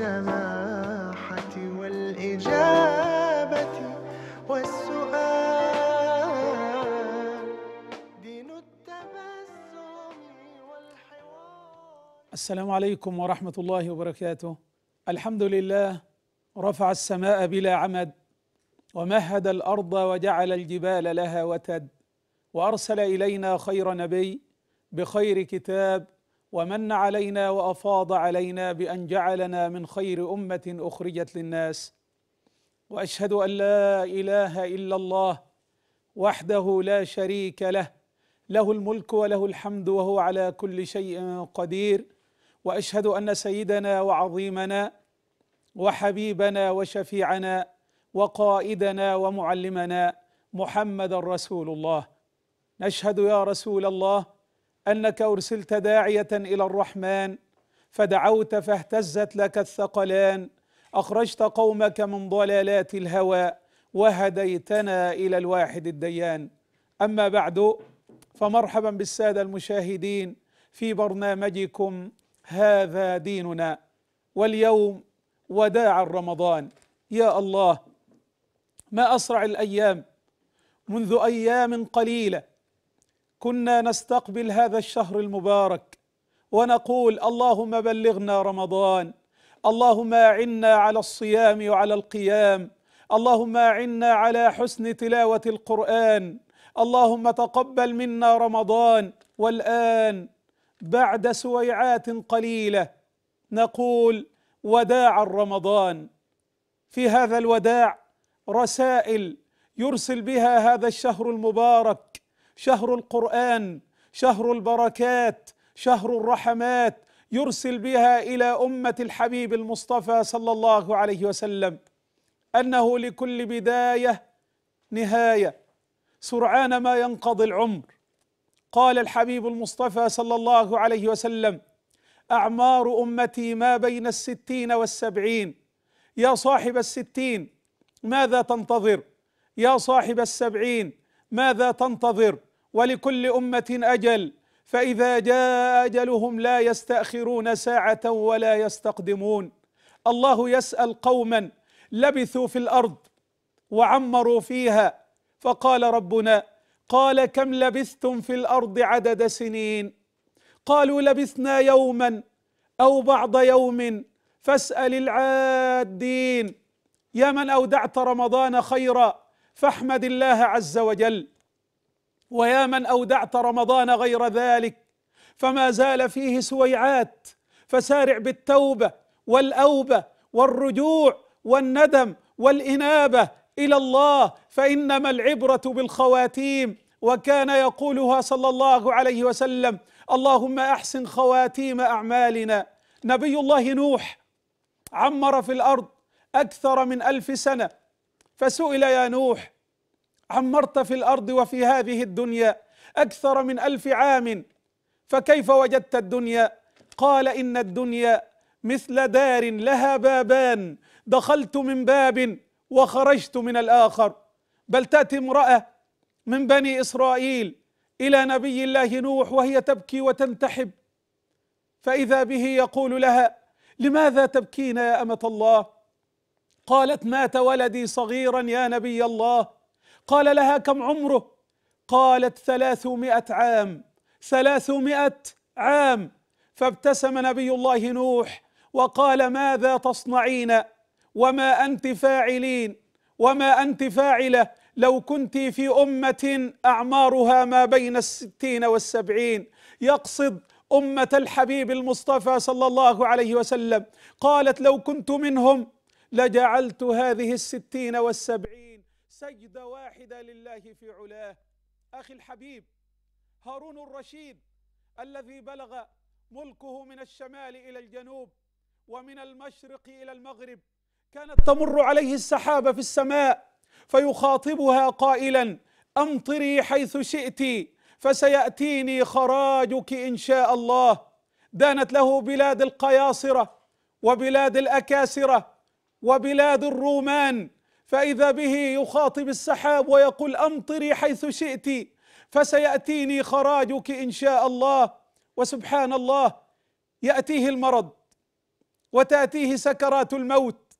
السماحة والإجابة والسؤال دين التبسم والحوار السلام عليكم ورحمة الله وبركاته الحمد لله رفع السماء بلا عمد ومهد الأرض وجعل الجبال لها وتد وأرسل إلينا خير نبي بخير كتاب ومن علينا وافاض علينا بان جعلنا من خير امه اخرجت للناس واشهد ان لا اله الا الله وحده لا شريك له له الملك وله الحمد وهو على كل شيء قدير واشهد ان سيدنا وعظيمنا وحبيبنا وشفيعنا وقائدنا ومعلمنا محمد رسول الله نشهد يا رسول الله انك ارسلت داعيه الى الرحمن فدعوت فاهتزت لك الثقلان اخرجت قومك من ضلالات الهوى وهديتنا الى الواحد الديان اما بعد فمرحبا بالساده المشاهدين في برنامجكم هذا ديننا واليوم وداع رمضان يا الله ما اسرع الايام منذ ايام قليله كنا نستقبل هذا الشهر المبارك ونقول اللهم بلغنا رمضان اللهم اعنا على الصيام وعلى القيام اللهم اعنا على حسن تلاوه القران اللهم تقبل منا رمضان والان بعد سويعات قليله نقول وداعا رمضان في هذا الوداع رسائل يرسل بها هذا الشهر المبارك شهر القرآن شهر البركات شهر الرحمات يرسل بها إلى أمة الحبيب المصطفى صلى الله عليه وسلم أنه لكل بداية نهاية سرعان ما ينقضي العمر قال الحبيب المصطفى صلى الله عليه وسلم أعمار أمتي ما بين الستين والسبعين يا صاحب الستين ماذا تنتظر يا صاحب السبعين ماذا تنتظر ولكل أمة أجل فإذا جاء أجلهم لا يستأخرون ساعة ولا يستقدمون الله يسأل قوما لبثوا في الأرض وعمروا فيها فقال ربنا قال كم لبثتم في الأرض عدد سنين قالوا لبثنا يوما أو بعض يوم فاسأل العادين يا من أودعت رمضان خيرا فاحمد الله عز وجل ويا من أودعت رمضان غير ذلك فما زال فيه سويعات فسارع بالتوبة والأوبة والرجوع والندم والإنابة إلى الله فإنما العبرة بالخواتيم وكان يقولها صلى الله عليه وسلم اللهم أحسن خواتيم أعمالنا نبي الله نوح عمر في الأرض أكثر من ألف سنة فسئل يا نوح عمرت في الأرض وفي هذه الدنيا أكثر من ألف عام فكيف وجدت الدنيا قال إن الدنيا مثل دار لها بابان دخلت من باب وخرجت من الآخر بل تأتي امرأة من بني إسرائيل إلى نبي الله نوح وهي تبكي وتنتحب فإذا به يقول لها لماذا تبكين يا أمة الله قالت مات ولدي صغيرا يا نبي الله قال لها كم عمره قالت ثلاثمائة عام ثلاثمائة عام فابتسم نبي الله نوح وقال ماذا تصنعين وما أنت فاعلين وما أنت فاعلة لو كنت في أمة أعمارها ما بين الستين والسبعين يقصد أمة الحبيب المصطفى صلى الله عليه وسلم قالت لو كنت منهم لجعلت هذه الستين والسبعين سجدة واحدة لله في علاه أخي الحبيب هارون الرشيد الذي بلغ ملكه من الشمال إلى الجنوب ومن المشرق إلى المغرب كانت تمر عليه السحابة في السماء فيخاطبها قائلا أمطري حيث شئت فسيأتيني خراجك إن شاء الله دانت له بلاد القياصرة وبلاد الأكاسرة وبلاد الرومان فإذا به يخاطب السحاب ويقول أمطري حيث شئت فسيأتيني خراجك إن شاء الله وسبحان الله يأتيه المرض وتأتيه سكرات الموت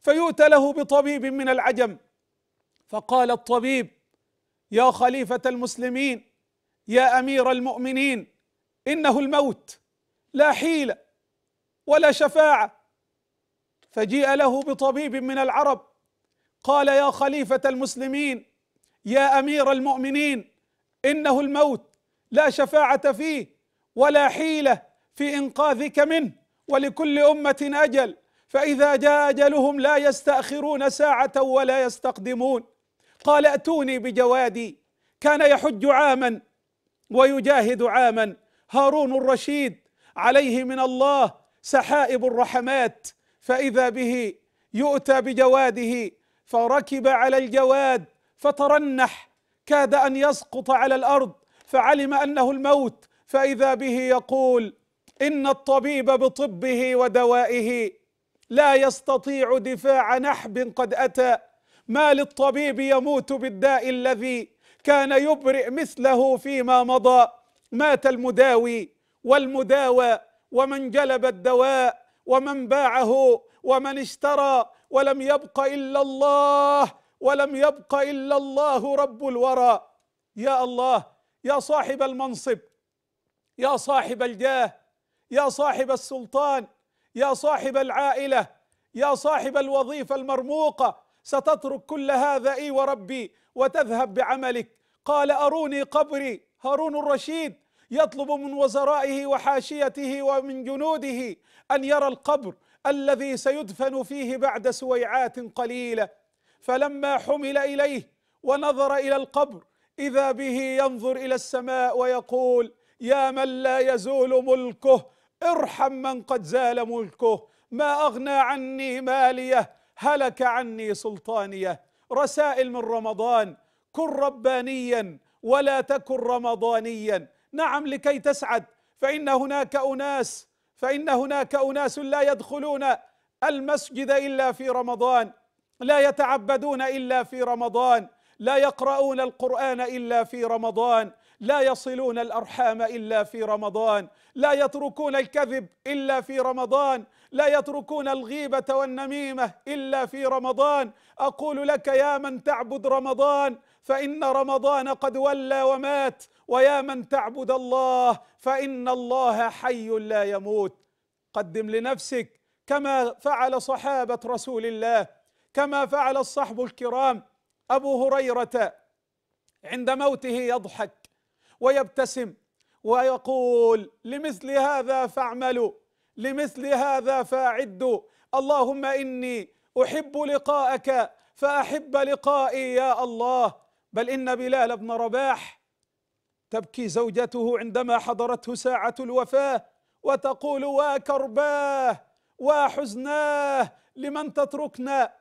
فيؤتى له بطبيب من العجم فقال الطبيب يا خليفة المسلمين يا أمير المؤمنين إنه الموت لا حيلة ولا شفاعة فجيء له بطبيب من العرب قال يا خليفه المسلمين يا امير المؤمنين انه الموت لا شفاعه فيه ولا حيله في انقاذك منه ولكل امه اجل فاذا جاء اجلهم لا يستاخرون ساعه ولا يستقدمون قال اتوني بجوادي كان يحج عاما ويجاهد عاما هارون الرشيد عليه من الله سحائب الرحمات فاذا به يؤتى بجواده فركب على الجواد فترنح كاد ان يسقط على الارض فعلم انه الموت فاذا به يقول ان الطبيب بطبه ودوائه لا يستطيع دفاع نحب قد اتى ما للطبيب يموت بالداء الذي كان يبرئ مثله فيما مضى مات المداوي والمداوى ومن جلب الدواء ومن باعه ومن اشترى ولم يبق الا الله ولم يبق الا الله رب الورى يا الله يا صاحب المنصب يا صاحب الجاه يا صاحب السلطان يا صاحب العائله يا صاحب الوظيفه المرموقه ستترك كل هذا اي وربي وتذهب بعملك قال اروني قبري هارون الرشيد يطلب من وزرائه وحاشيته ومن جنوده ان يرى القبر الذي سيدفن فيه بعد سويعات قليلة فلما حمل إليه ونظر إلى القبر إذا به ينظر إلى السماء ويقول يا من لا يزول ملكه ارحم من قد زال ملكه ما أغنى عني ماليه هلك عني سلطانيه رسائل من رمضان كن ربانيا ولا تكن رمضانيا نعم لكي تسعد فإن هناك أناس فإن هناك أناس لا يدخلون المسجد إلا في رمضان لا يتعبدون إلا في رمضان لا يقرؤون القرآن إلا في رمضان لا يصلون الارحام الا في رمضان لا يتركون الكذب الا في رمضان لا يتركون الغيبه والنميمه الا في رمضان اقول لك يا من تعبد رمضان فان رمضان قد ولى ومات ويا من تعبد الله فإن الله حي لا يموت قدم لنفسك كما فعل صحابة رسول الله كما فعل الصحب الكرام أبو هريرة عند موته يضحك ويبتسم ويقول لمثل هذا فاعملوا لمثل هذا فاعدوا اللهم إني أحب لقاءك فأحب لقائي يا الله بل إن بلال بن رباح تبكي زوجته عندما حضرته ساعة الوفاة وتقول وا وحزناه لمن تتركنا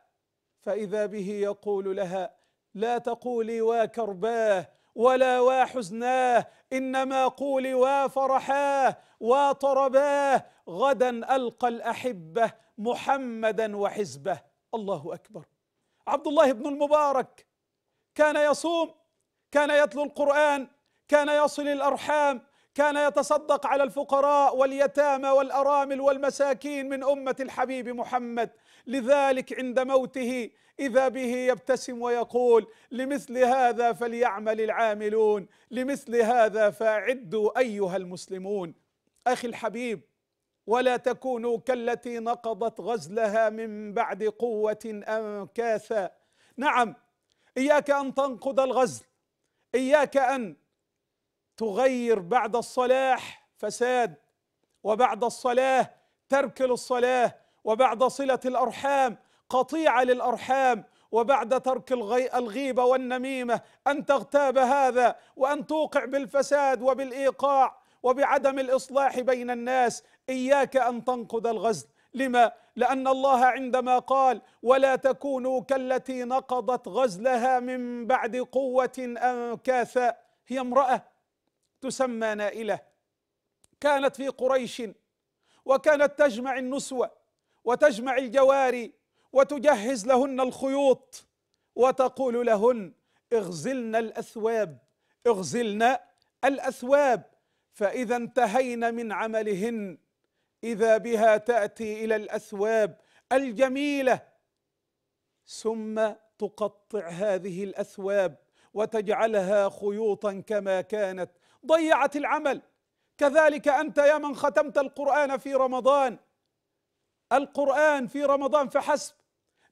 فإذا به يقول لها لا تقولي كرباه ولا حزناه إنما قولي وفرحاه وطرباه غدا ألقى الأحبة محمدا وحزبه الله أكبر عبد الله بن المبارك كان يصوم كان يتلو القرآن كان يصل الأرحام كان يتصدق على الفقراء واليتامى والأرامل والمساكين من أمة الحبيب محمد لذلك عند موته إذا به يبتسم ويقول لمثل هذا فليعمل العاملون لمثل هذا فأعدوا أيها المسلمون أخي الحبيب ولا تكونوا كالتي نقضت غزلها من بعد قوة أنكاثا نعم إياك أن تنقض الغزل إياك أن تغير بعد الصلاح فساد وبعد الصلاه ترك للصلاه وبعد صله الارحام قطيعه للارحام وبعد ترك الغيبه والنميمه ان تغتاب هذا وان توقع بالفساد وبالايقاع وبعدم الاصلاح بين الناس اياك ان تنقض الغزل لما لان الله عندما قال ولا تكونوا كالتي نقضت غزلها من بعد قوه انكاثا هي امراه تسمى نائلة كانت في قريش وكانت تجمع النسوة وتجمع الجواري وتجهز لهن الخيوط وتقول لهن اغزلن الأثواب اغزلن الأثواب فإذا انتهين من عملهن إذا بها تأتي إلى الأثواب الجميلة ثم تقطع هذه الأثواب وتجعلها خيوطا كما كانت ضيعت العمل كذلك انت يا من ختمت القران في رمضان القران في رمضان فحسب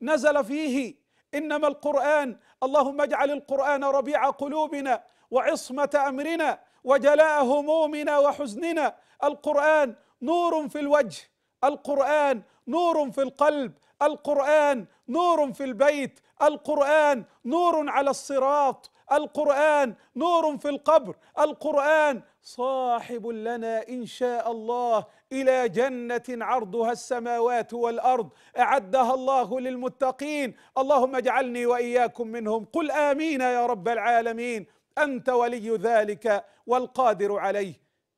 نزل فيه انما القران اللهم اجعل القران ربيع قلوبنا وعصمه امرنا وجلاء همومنا وحزننا القران نور في الوجه القران نور في القلب القران نور في البيت القران نور على الصراط القرآن نور في القبر القرآن صاحب لنا إن شاء الله إلى جنة عرضها السماوات والأرض أعدها الله للمتقين اللهم اجعلني وإياكم منهم قل آمين يا رب العالمين أنت ولي ذلك والقادر عليه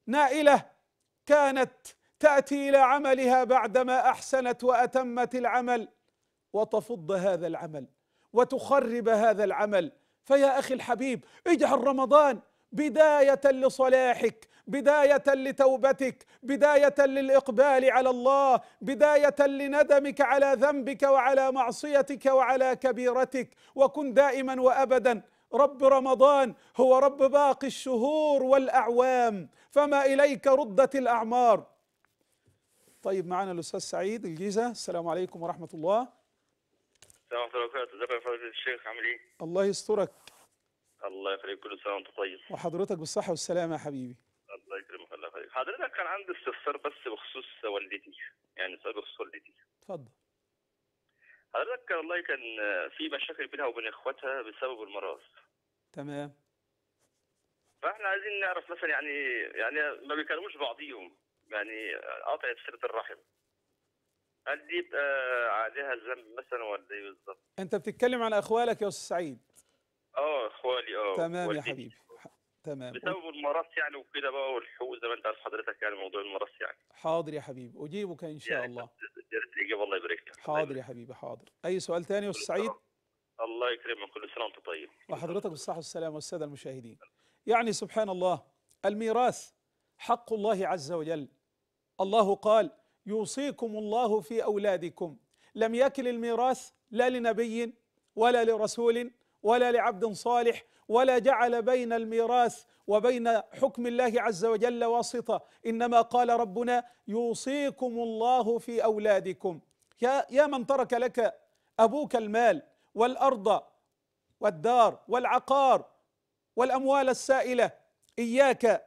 نائلة كانت تأتي إلى عملها بعدما أحسنت وأتمت العمل وتفض هذا العمل وتخرب هذا العمل فيا أخي الحبيب اجعل رمضان بداية لصلاحك بداية لتوبتك بداية للإقبال على الله بداية لندمك على ذنبك وعلى معصيتك وعلى كبيرتك وكن دائما وأبدا رب رمضان هو رب باقي الشهور والأعوام فما إليك ردت الأعمار طيب معنا الأستاذ سعيد الجيزة السلام عليكم ورحمة الله السلام عليكم ورحمة الله وبركاته ازيك يا الشيخ عامل ايه؟ الله يسترك الله يخليك كل سنة وانت طيب وحضرتك بالصحة والسلامة يا حبيبي الله يكرمك الله يخليك حضرتك كان عندي استفسار بس بخصوص والدتي يعني سؤال بخصوص والدتي اتفضل حضرتك والله كان في مشاكل بينها وبين اخواتها بسبب المرض تمام فاحنا عايزين نعرف مثلا يعني يعني ما بيكلموش بعضيهم يعني قطعت صلة الرحم هل دي آه، عليها ذنب مثلا ولا ايه بالظبط؟ انت بتتكلم عن اخوالك يا استاذ سعيد اه اخوالي اه تمام يا حبيبي تمام بسبب المرض يعني وكده بقى والحقوق زي ما انت عارف حضرتك يعني موضوع المرض يعني حاضر يا حبيبي اجيبك ان شاء يعني الله يا ريت الاجابه الله يبارك لك حاضر يا حبيبي حاضر اي سؤال ثاني يا استاذ سعيد الله يكرمك كل سنه وانت طيب وحضرتك بالصحه والسلامه والساده المشاهدين يعني سبحان الله الميراث حق الله عز وجل الله قال يوصيكم الله في أولادكم لم يكل الميراث لا لنبي ولا لرسول ولا لعبد صالح ولا جعل بين الميراث وبين حكم الله عز وجل واسطة إنما قال ربنا يوصيكم الله في أولادكم يا, يا من ترك لك أبوك المال والأرض والدار والعقار والأموال السائلة إياك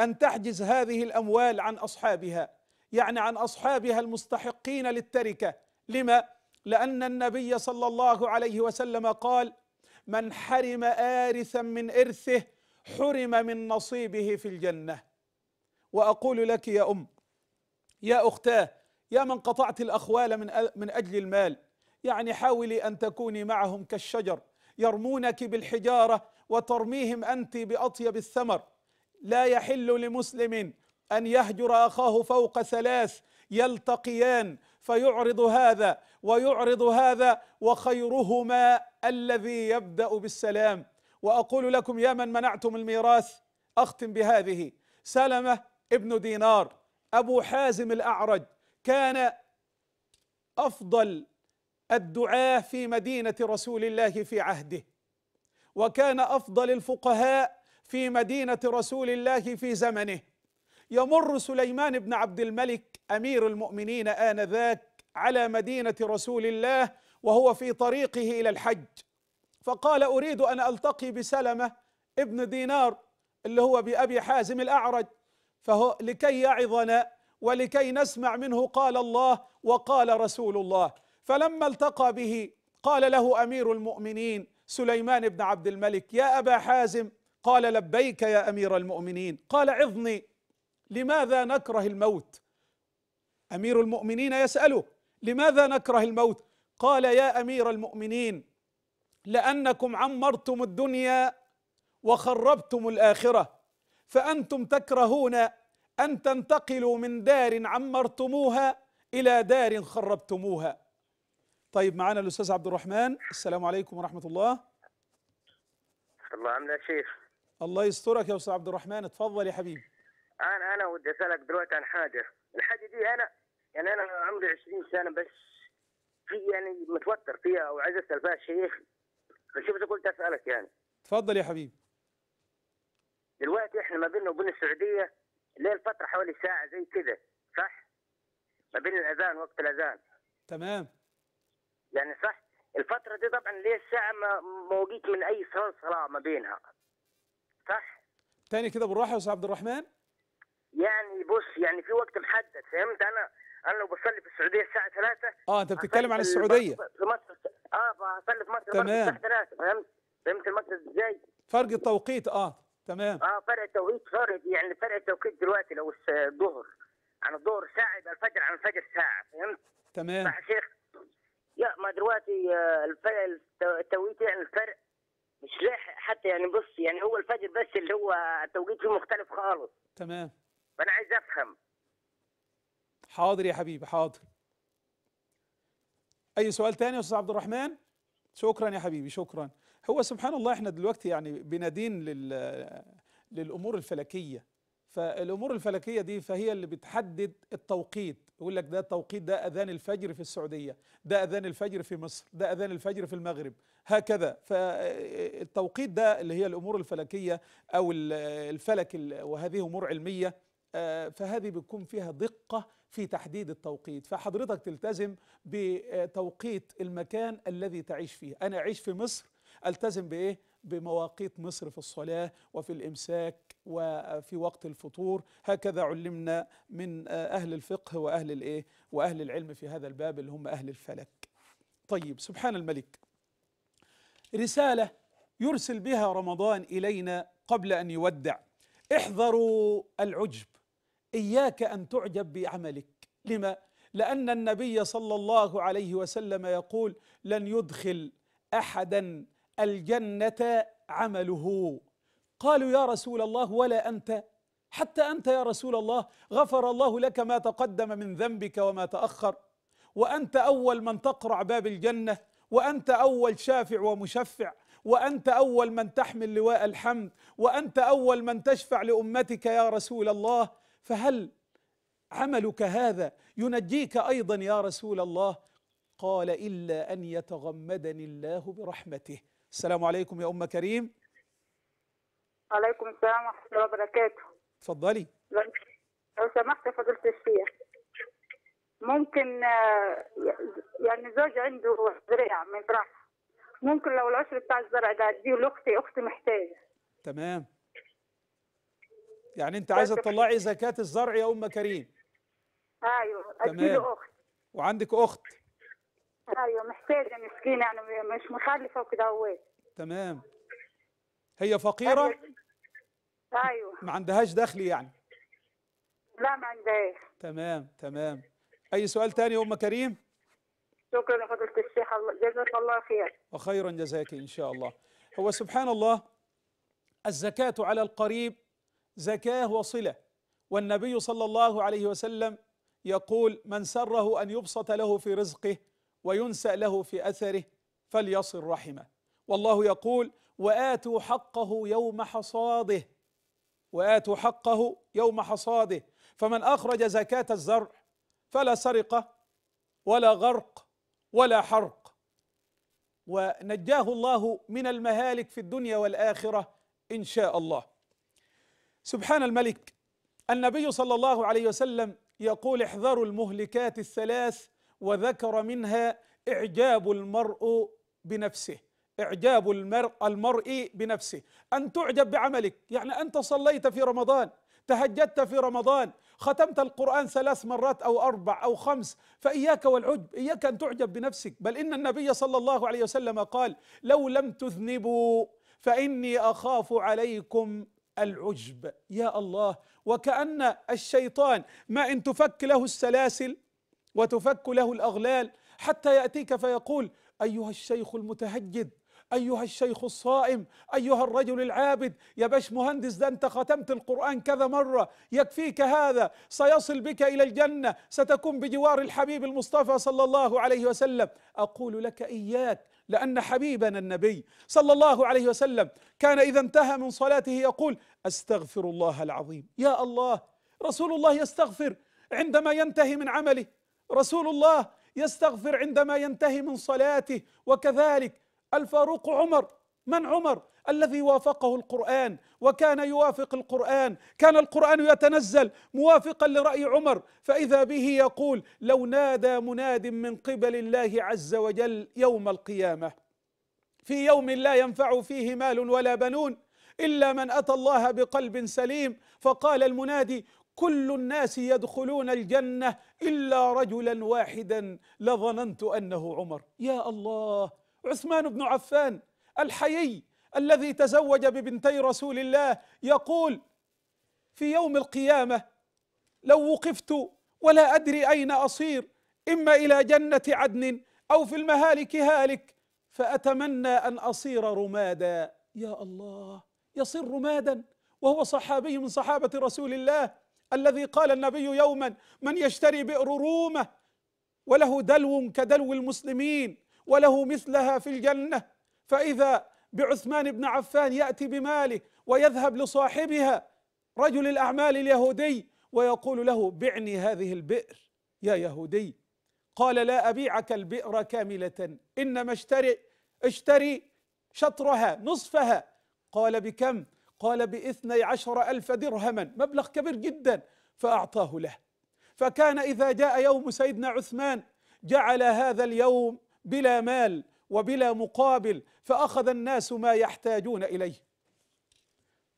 أن تحجز هذه الأموال عن أصحابها يعني عن اصحابها المستحقين للتركه لما لان النبي صلى الله عليه وسلم قال من حرم ارثا من ارثه حرم من نصيبه في الجنه واقول لك يا ام يا اختاه يا من قطعت الاخوال من من اجل المال يعني حاولي ان تكوني معهم كالشجر يرمونك بالحجاره وترميهم انت باطيب الثمر لا يحل لمسلم ان يهجر اخاه فوق ثلاث يلتقيان فيعرض هذا ويعرض هذا وخيرهما الذي يبدا بالسلام واقول لكم يا من منعتم الميراث اختم بهذه سلمه ابن دينار ابو حازم الاعرج كان افضل الدعاه في مدينه رسول الله في عهده وكان افضل الفقهاء في مدينه رسول الله في زمنه يمر سليمان بن عبد الملك امير المؤمنين انذاك على مدينه رسول الله وهو في طريقه الى الحج فقال اريد ان التقي بسلمه ابن دينار اللي هو بابي حازم الاعرج فهو لكي يعظنا ولكي نسمع منه قال الله وقال رسول الله فلما التقى به قال له امير المؤمنين سليمان بن عبد الملك يا ابا حازم قال لبيك يا امير المؤمنين قال عظني لماذا نكره الموت امير المؤمنين يساله لماذا نكره الموت قال يا امير المؤمنين لانكم عمرتم الدنيا وخربتم الاخره فانتم تكرهون ان تنتقلوا من دار عمرتموها الى دار خربتموها طيب معنا الاستاذ عبد الرحمن السلام عليكم ورحمه الله الله عامل يا شيخ الله يسترك يا استاذ عبد الرحمن اتفضل يا حبيبي انا انا ودي اسالك دلوقتي عن حاجه الحاجه دي انا يعني انا عمري 20 سنه بس في يعني متوتر فيها او عايز اسال فيها الشيخ فشفت قلت اسالك يعني تفضل يا حبيبي دلوقتي احنا ما بيننا وبين السعوديه ليه الفتره حوالي ساعه زي كده صح؟ ما بين الاذان وقت الاذان تمام يعني صح الفتره دي طبعا ليه الساعه ما موجيت من اي صلاه صلاه ما بينها صح؟ تاني كده بالراحه يا استاذ عبد الرحمن يعني بص يعني في وقت محدد فهمت انا انا لو بصلي في السعوديه الساعه 3 اه انت بتتكلم عن السعوديه في مصر اه بصلي في مصر تمام الساعه 3 فهمت فهمت المقصد ازاي فرق التوقيت اه تمام اه فرق التوقيت فرق يعني فرق التوقيت دلوقتي لو الظهر عن الظهر ساعه يبقى الفجر عن الفجر ساعه فهمت تمام صح يا شيخ لا ما دلوقتي آه، الفرق التوقيت يعني الفرق مش لاحق حتى يعني بص يعني هو الفجر بس اللي هو التوقيت فيه مختلف خالص تمام فانا عايز افهم حاضر يا حبيبي حاضر اي سؤال تاني يا استاذ عبد الرحمن شكرا يا حبيبي شكرا هو سبحان الله احنا دلوقتي يعني بنادين لل للامور الفلكيه فالامور الفلكيه دي فهي اللي بتحدد التوقيت يقول لك ده التوقيت ده اذان الفجر في السعوديه ده اذان الفجر في مصر ده اذان الفجر في المغرب هكذا فالتوقيت ده اللي هي الامور الفلكيه او الفلك وهذه امور علميه فهذه بتكون فيها دقة في تحديد التوقيت فحضرتك تلتزم بتوقيت المكان الذي تعيش فيه أنا أعيش في مصر ألتزم بإيه؟ بمواقيت مصر في الصلاة وفي الإمساك وفي وقت الفطور هكذا علمنا من أهل الفقه وأهل الإيه؟ وأهل العلم في هذا الباب اللي هم أهل الفلك طيب سبحان الملك رسالة يرسل بها رمضان إلينا قبل أن يودع احذروا العجب إياك أن تعجب بعملك لما؟ لأن النبي صلى الله عليه وسلم يقول لن يدخل أحدا الجنة عمله قالوا يا رسول الله ولا أنت حتى أنت يا رسول الله غفر الله لك ما تقدم من ذنبك وما تأخر وأنت أول من تقرع باب الجنة وأنت أول شافع ومشفع وأنت أول من تحمل لواء الحمد وأنت أول من تشفع لأمتك يا رسول الله فهل عملك هذا ينجيك ايضا يا رسول الله قال الا ان يتغمدني الله برحمته السلام عليكم يا ام كريم وعليكم السلام ورحمه الله وبركاته تفضلي لو سمحت فضلت الشيخ ممكن آه، يعني زوج عنده زرع من راح ممكن لو العشر بتاع الزرع ده اديه لاختي اختي محتاجه تمام يعني انت عايزه تطلعي زكاه الزرع يا ام كريم ايوه تمام اخت وعندك اخت ايوه محتاجه مسكينه يعني مش مخلفه وكده هو تمام هي فقيره أيوه. ايوه ما عندهاش دخل يعني لا ما عندهاش تمام تمام اي سؤال تاني يا ام كريم شكرا لحضرتك الشيخ جزاك الله خير وخيرا جزاك ان شاء الله هو سبحان الله الزكاه على القريب زكاه وصله والنبي صلى الله عليه وسلم يقول من سره ان يبسط له في رزقه وينسأ له في اثره فليصل رحمه والله يقول واتوا حقه يوم حصاده واتوا حقه يوم حصاده فمن اخرج زكاه الزرع فلا سرقه ولا غرق ولا حرق ونجاه الله من المهالك في الدنيا والاخره ان شاء الله سبحان الملك النبي صلى الله عليه وسلم يقول احذروا المهلكات الثلاث وذكر منها اعجاب المرء بنفسه اعجاب المرء, المرء بنفسه ان تعجب بعملك يعني انت صليت في رمضان تهجدت في رمضان ختمت القرآن ثلاث مرات أو أربع أو خمس فإياك والعجب إياك أن تعجب بنفسك بل إن النبي صلى الله عليه وسلم قال لو لم تذنبوا فإني أخاف عليكم العجب يا الله وكأن الشيطان ما إن تفك له السلاسل وتفك له الأغلال حتى يأتيك فيقول أيها الشيخ المتهجد أيها الشيخ الصائم أيها الرجل العابد يا باش مهندس ده أنت ختمت القرآن كذا مرة يكفيك هذا سيصل بك إلى الجنة ستكون بجوار الحبيب المصطفى صلى الله عليه وسلم أقول لك إياك لأن حبيبنا النبي صلى الله عليه وسلم كان إذا انتهى من صلاته يقول أستغفر الله العظيم يا الله رسول الله يستغفر عندما ينتهي من عمله رسول الله يستغفر عندما ينتهي من صلاته وكذلك الفاروق عمر من عمر الذي وافقه القرآن وكان يوافق القرآن كان القرآن يتنزل موافقا لرأي عمر فإذا به يقول لو نادى مناد من قبل الله عز وجل يوم القيامة في يوم لا ينفع فيه مال ولا بنون إلا من أتى الله بقلب سليم فقال المنادي كل الناس يدخلون الجنة إلا رجلا واحدا لظننت أنه عمر يا الله عثمان بن عفان الحيي الذي تزوج ببنتي رسول الله يقول في يوم القيامة لو وقفت ولا أدري أين أصير إما إلى جنة عدن أو في المهالك هالك فأتمنى أن أصير رمادا يا الله يصير رمادا وهو صحابي من صحابة رسول الله الذي قال النبي يوما من يشتري بئر رومة وله دلو كدلو المسلمين وله مثلها في الجنة فإذا بعثمان بن عفان يأتي بماله ويذهب لصاحبها رجل الأعمال اليهودي ويقول له بعني هذه البئر يا يهودي قال لا أبيعك البئر كاملة إنما اشتري اشتري شطرها نصفها قال بكم قال باثني عشر ألف درهما مبلغ كبير جدا فأعطاه له فكان إذا جاء يوم سيدنا عثمان جعل هذا اليوم بلا مال وبلا مقابل فأخذ الناس ما يحتاجون إليه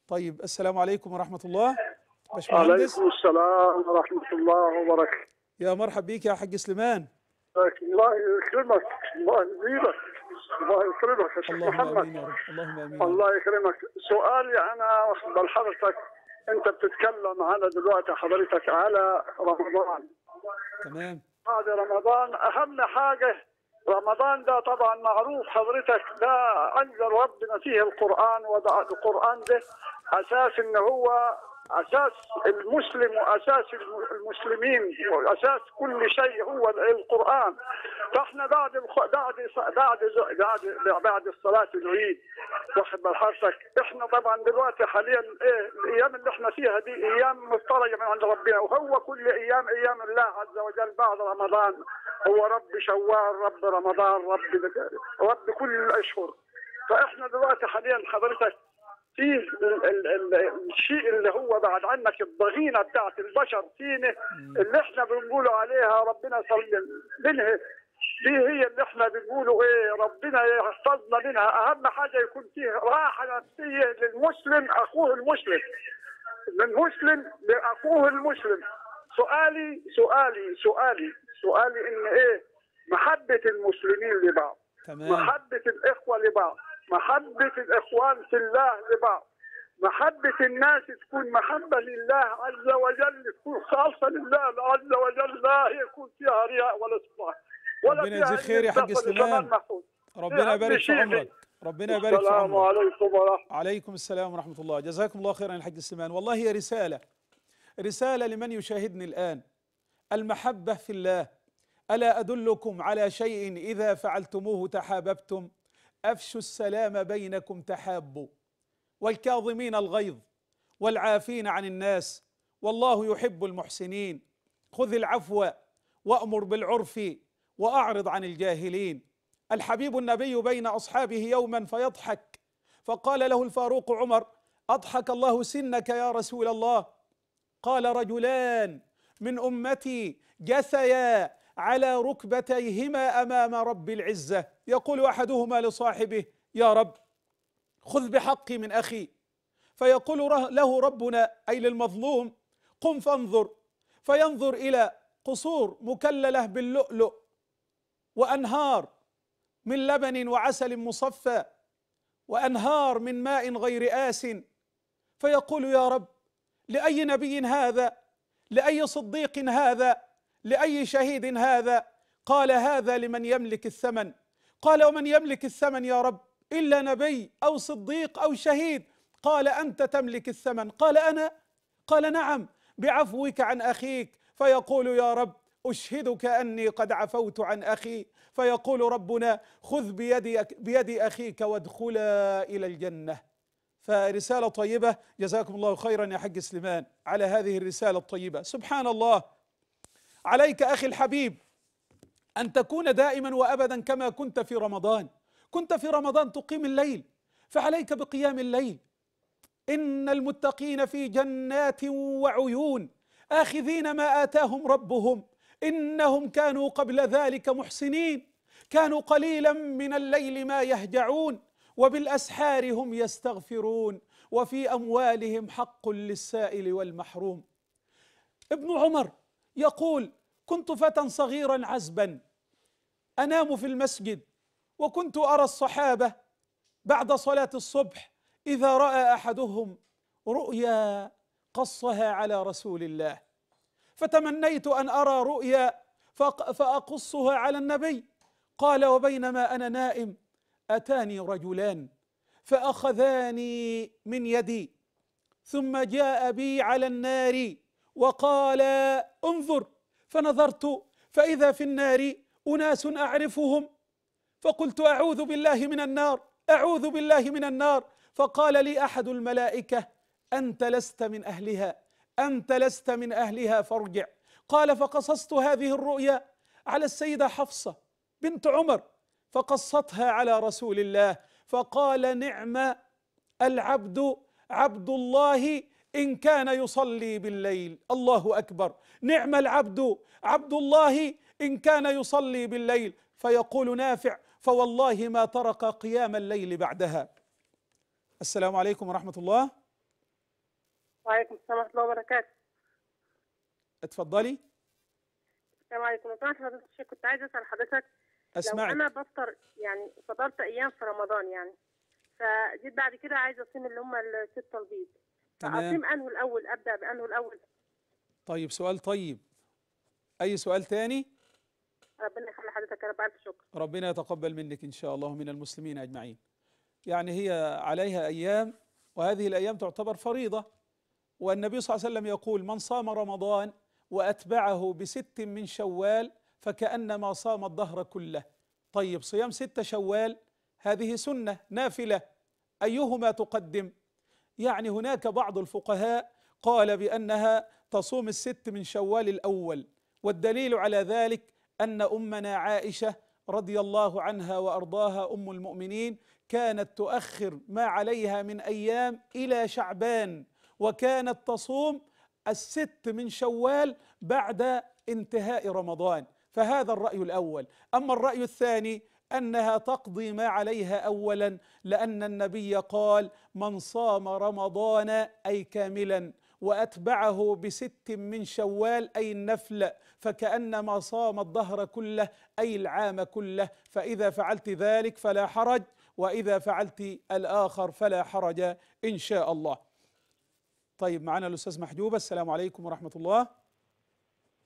طيب السلام عليكم ورحمة الله باشمهندس عليكم السلام ورحمة الله وبركاته يا مرحب بك يا حق سليمان الله يكرمك الله يزيدك الله يكرمك يا شيخ محمد آمين يا رب. اللهم امين الله يكرمك سؤالي انا حضرتك انت بتتكلم على دلوقتي حضرتك على رمضان تمام بعد رمضان اهم حاجه رمضان ده طبعا معروف حضرتك ده انزل ربنا فيه القران وضع القران ده اساس ان هو اساس المسلم واساس المسلمين واساس كل شيء هو القران فاحنا بعد الخ... بعد بعد بعد بعد الصلاه العيد واخد بال حضرتك احنا طبعا دلوقتي حاليا ايه الايام اللي احنا فيها دي ايام مفترجه من عند ربنا وهو كل ايام ايام الله عز وجل بعد رمضان هو رب شوال رب رمضان رب رب كل الاشهر فاحنا دلوقتي حاليا حضرتك في الشيء اللي هو بعد عنك الضغينه بتاعت البشر فينا اللي احنا بنقول عليها ربنا سلم منها دي هي اللي احنا بنقوله ايه ربنا يحفظنا منها اهم حاجه يكون فيه راحه نفسيه للمسلم اخوه المسلم من مسلم لاخوه المسلم سؤالي سؤالي سؤالي سؤالي ان ايه محبه المسلمين لبعض تمام. محبه الاخوه لبعض محبة الإخوان في الله لبعض محبة الناس تكون محبة لله عز وجل تكون خالصة لله عز وجل لا يكون فيها رياء ولا سفاح ولا ربنا يجزيك خير يا حاج سليمان ربنا يبارك في عمرك ربنا يبارك في عمرك السلام عليكم ورحمة عليكم السلام ورحمة الله جزاكم الله خيرا يا الحاج سليمان والله هي رسالة رسالة لمن يشاهدني الآن المحبة في الله ألا أدلكم على شيء إذا فعلتموه تحاببتم أفشوا السلام بينكم تحابوا والكاظمين الغيظ والعافين عن الناس والله يحب المحسنين خذ العفو وأمر بالعرف وأعرض عن الجاهلين الحبيب النبي بين أصحابه يوما فيضحك فقال له الفاروق عمر أضحك الله سنك يا رسول الله قال رجلان من أمتي جثيا على ركبتيهما امام رب العزه يقول احدهما لصاحبه يا رب خذ بحقي من اخي فيقول له ربنا اي للمظلوم قم فانظر فينظر الى قصور مكلله باللؤلؤ وانهار من لبن وعسل مصفى وانهار من ماء غير آس فيقول يا رب لأي نبي هذا؟ لأي صديق هذا؟ لأي شهيد هذا قال هذا لمن يملك الثمن قال ومن يملك الثمن يا رب إلا نبي أو صديق أو شهيد قال أنت تملك الثمن قال أنا قال نعم بعفوك عن أخيك فيقول يا رب أشهدك أني قد عفوت عن أخي فيقول ربنا خذ بيدي, بيد أخيك وادخلا إلى الجنة فرسالة طيبة جزاكم الله خيرا يا حج سليمان على هذه الرسالة الطيبة سبحان الله عليك اخي الحبيب ان تكون دائما وابدا كما كنت في رمضان كنت في رمضان تقيم الليل فعليك بقيام الليل ان المتقين في جنات وعيون اخذين ما اتاهم ربهم انهم كانوا قبل ذلك محسنين كانوا قليلا من الليل ما يهجعون وبالاسحار هم يستغفرون وفي اموالهم حق للسائل والمحروم ابن عمر يقول كنت فتى صغيرا عزبا انام في المسجد وكنت ارى الصحابه بعد صلاه الصبح اذا راى احدهم رؤيا قصها على رسول الله فتمنيت ان ارى رؤيا فاقصها على النبي قال وبينما انا نائم اتاني رجلان فاخذاني من يدي ثم جاء بي على النار وقال انظر فنظرت فإذا في النار أناس أعرفهم فقلت أعوذ بالله من النار أعوذ بالله من النار فقال لي أحد الملائكة أنت لست من أهلها أنت لست من أهلها فارجع قال فقصصت هذه الرؤيا على السيدة حفصة بنت عمر فقصتها على رسول الله فقال نعم العبد عبد الله إن كان يصلي بالليل الله أكبر نعم العبد عبد الله إن كان يصلي بالليل فيقول نافع فوالله ما ترك قيام الليل بعدها السلام عليكم ورحمة الله وعليكم السلام ورحمة الله وبركاته اتفضلي السلام عليكم وبركاته كنت عايزة أسأل حضرتك أسمعك. أنا بفطر يعني فطرت أيام في رمضان يعني فجيت بعد كده عايزة أصوم اللي هم الست البيض تمام أقيم الأول أبدأ بأنه الأول طيب سؤال طيب أي سؤال تاني؟ ربنا يخلي حضرتك يا رب ألف شكر ربنا يتقبل منك إن شاء الله من المسلمين أجمعين يعني هي عليها أيام وهذه الأيام تعتبر فريضة والنبي صلى الله عليه وسلم يقول من صام رمضان وأتبعه بست من شوال فكأنما صام الدهر كله طيب صيام ست شوال هذه سنة نافلة أيهما تقدم؟ يعني هناك بعض الفقهاء قال بأنها تصوم الست من شوال الأول والدليل على ذلك أن أمنا عائشة رضي الله عنها وأرضاها أم المؤمنين كانت تؤخر ما عليها من أيام إلى شعبان وكانت تصوم الست من شوال بعد انتهاء رمضان فهذا الرأي الأول أما الرأي الثاني أنها تقضي ما عليها أولا لأن النبي قال من صام رمضان أي كاملا وأتبعه بست من شوال أي النفل فكأنما صام الدهر كله أي العام كله فإذا فعلت ذلك فلا حرج وإذا فعلت الآخر فلا حرج إن شاء الله طيب معنا الأستاذ محجوب السلام عليكم ورحمة الله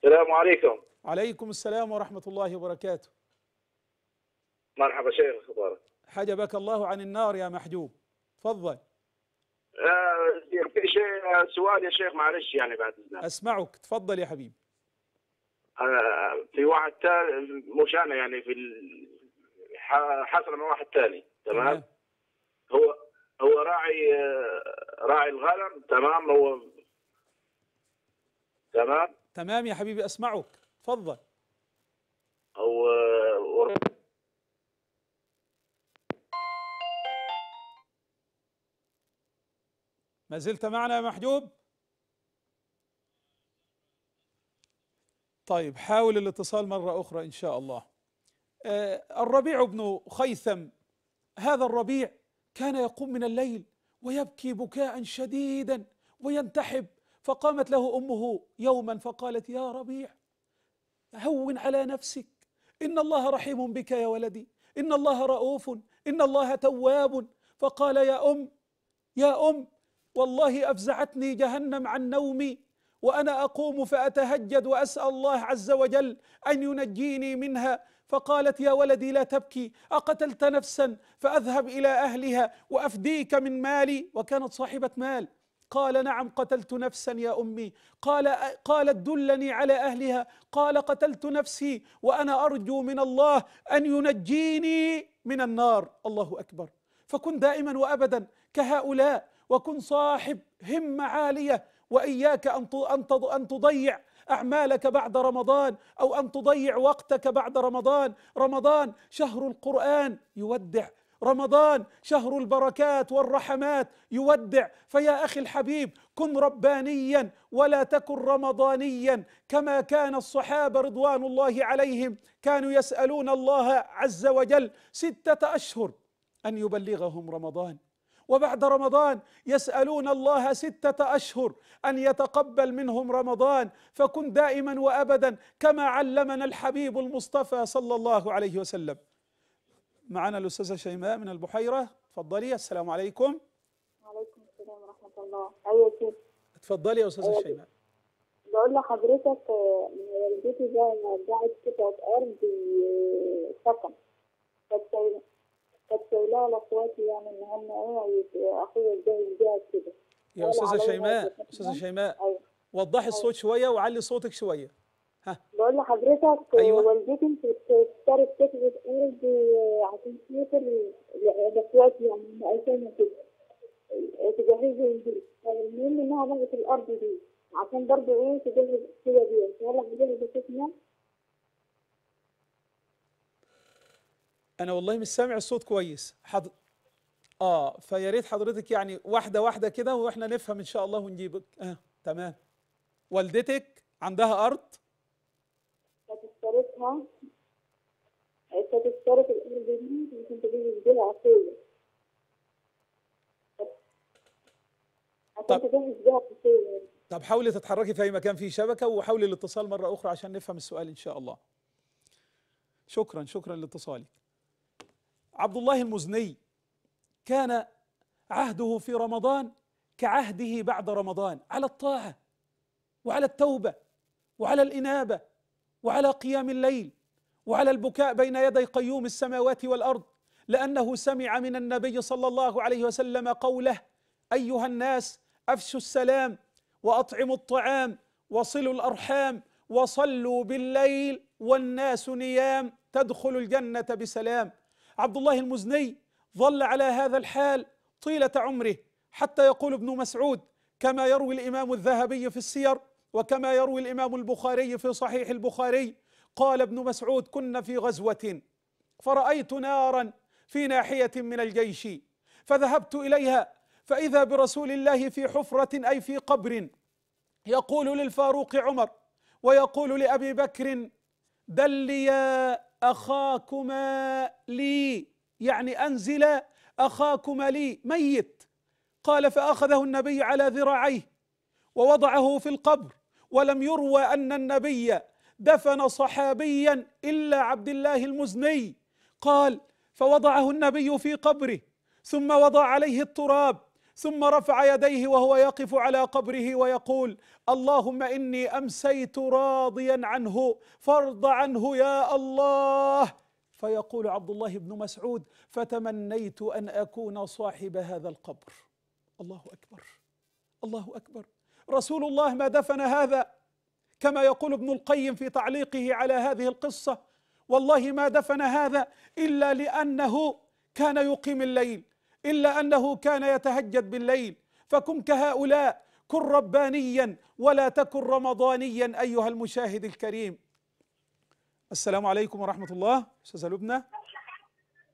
السلام عليكم عليكم السلام ورحمة الله وبركاته مرحبا شيخ اخبارك حجبك الله عن النار يا محجوب تفضل آه في شيء آه، سؤال يا شيخ معلش يعني بعد اذنك اسمعك تفضل يا حبيبي آه في واحد ثاني مش انا يعني في حصل مع واحد تاني تمام هو هو راعي آه، راعي الغنم تمام هو تمام تمام يا حبيبي اسمعك تفضل هو آه، ما زلت معنا يا محجوب طيب حاول الاتصال مرة أخرى إن شاء الله آه، الربيع بن خيثم هذا الربيع كان يقوم من الليل ويبكي بكاء شديدا وينتحب فقامت له امه يوما فقالت يا ربيع هون على نفسك ان الله رحيم بك يا ولدي ان الله رؤوف ان الله تواب فقال يا ام يا ام والله افزعتني جهنم عن نومي وانا اقوم فاتهجد واسال الله عز وجل ان ينجيني منها فقالت يا ولدي لا تبكي اقتلت نفسا فاذهب الى اهلها وافديك من مالي وكانت صاحبه مال قال نعم قتلت نفسا يا امي قال قالت دلني على اهلها قال قتلت نفسي وانا ارجو من الله ان ينجيني من النار الله اكبر فكن دائما وابدا كهؤلاء وكن صاحب همة عالية وإياك أن أن تضيع أعمالك بعد رمضان أو أن تضيع وقتك بعد رمضان رمضان شهر القرآن يودع رمضان شهر البركات والرحمات يودع فيا اخي الحبيب كن ربانيا ولا تكن رمضانيا كما كان الصحابه رضوان الله عليهم كانوا يسالون الله عز وجل سته اشهر ان يبلغهم رمضان وبعد رمضان يسألون الله ستة أشهر أن يتقبل منهم رمضان فكن دائما وأبدا كما علمنا الحبيب المصطفى صلى الله عليه وسلم معنا الأستاذة شيماء من البحيرة تفضلي السلام عليكم وعليكم السلام ورحمة الله أيوة اتفضلي يا أستاذة أيوة شيماء بقول لحضرتك والدتي زي ما ادعت كده ارض آه، سكن لاخواتي يعني ان هم إيه، اخويا كده يا استاذه شيماء استاذه شيماء أيوة. وضحي أيوة. الصوت شويه وعلي صوتك شويه ها بقول لحضرتك أيوة. والدتي بتختار تكتب قرد آه، عشان خاطر الاخوات يعني من عايشين كده تجهزي المهم انها ضربت الارض دي عشان برضه ايه تجهز كده دي يلا حضرتك بيتنا انا والله مش سامع الصوت كويس حض... اه فيا ريت حضرتك يعني واحده واحده كده واحنا نفهم ان شاء الله ونجيبك اه تمام والدتك عندها ارض هتشتريها اشترتها الارض دي ممكن تجيب بيها عصير عشان طب حاولي تتحركي في اي مكان فيه شبكه وحاولي الاتصال مره اخرى عشان نفهم السؤال ان شاء الله شكرا شكرا لاتصالك عبد الله المزني كان عهده في رمضان كعهده بعد رمضان على الطاعه وعلى التوبه وعلى الانابه وعلى قيام الليل وعلى البكاء بين يدي قيوم السماوات والارض لانه سمع من النبي صلى الله عليه وسلم قوله ايها الناس افشوا السلام واطعموا الطعام وصلوا الارحام وصلوا بالليل والناس نيام تدخل الجنه بسلام عبد الله المزني ظل على هذا الحال طيلة عمره حتى يقول ابن مسعود كما يروي الإمام الذهبي في السير وكما يروي الإمام البخاري في صحيح البخاري قال ابن مسعود كنا في غزوة فرأيت نارا في ناحية من الجيش فذهبت إليها فإذا برسول الله في حفرة أي في قبر يقول للفاروق عمر ويقول لأبي بكر دل يا أخاكما لي يعني أنزلا أخاكما لي ميت قال فأخذه النبي على ذراعيه ووضعه في القبر ولم يروى أن النبي دفن صحابيا إلا عبد الله المزني قال فوضعه النبي في قبره ثم وضع عليه التراب ثم رفع يديه وهو يقف على قبره ويقول اللهم اني امسيت راضيا عنه فارض عنه يا الله فيقول عبد الله بن مسعود فتمنيت ان اكون صاحب هذا القبر الله اكبر الله اكبر رسول الله ما دفن هذا كما يقول ابن القيم في تعليقه على هذه القصه والله ما دفن هذا الا لانه كان يقيم الليل إلا أنه كان يتهجد بالليل فكن كهؤلاء كن ربانيا ولا تكن رمضانيا أيها المشاهد الكريم السلام عليكم ورحمة الله أستاذة لبنى